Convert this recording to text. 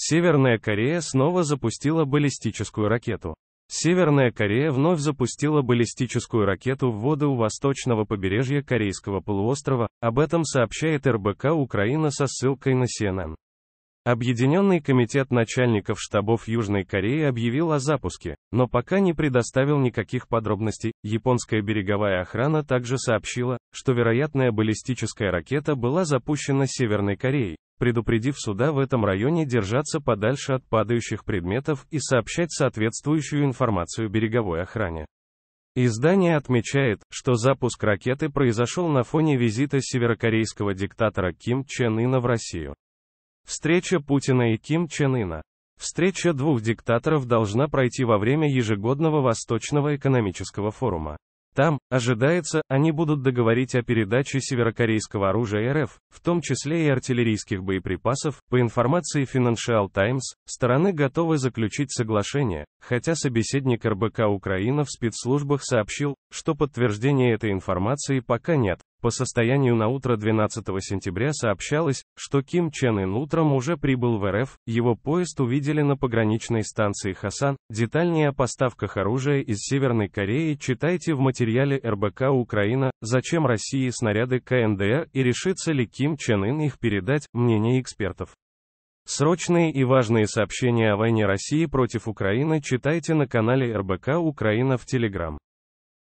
Северная Корея снова запустила баллистическую ракету. Северная Корея вновь запустила баллистическую ракету в воды у восточного побережья Корейского полуострова, об этом сообщает РБК Украина со ссылкой на CNN. Объединенный комитет начальников штабов Южной Кореи объявил о запуске, но пока не предоставил никаких подробностей. Японская береговая охрана также сообщила, что вероятная баллистическая ракета была запущена Северной Кореей, предупредив суда в этом районе держаться подальше от падающих предметов и сообщать соответствующую информацию береговой охране. Издание отмечает, что запуск ракеты произошел на фоне визита северокорейского диктатора Ким Чен Ына в Россию. Встреча Путина и Ким Чен Ына. Встреча двух диктаторов должна пройти во время ежегодного Восточного экономического форума. Там, ожидается, они будут договорить о передаче северокорейского оружия РФ, в том числе и артиллерийских боеприпасов. По информации Financial Times, стороны готовы заключить соглашение, хотя собеседник РБК Украина в спецслужбах сообщил, что подтверждения этой информации пока нет. По состоянию на утро 12 сентября сообщалось, что Ким Чен Ын утром уже прибыл в РФ, его поезд увидели на пограничной станции Хасан. Детальнее о поставках оружия из Северной Кореи читайте в материале РБК Украина, зачем России снаряды КНДР и решится ли Ким Чен Ын их передать, мнение экспертов. Срочные и важные сообщения о войне России против Украины читайте на канале РБК Украина в Телеграм.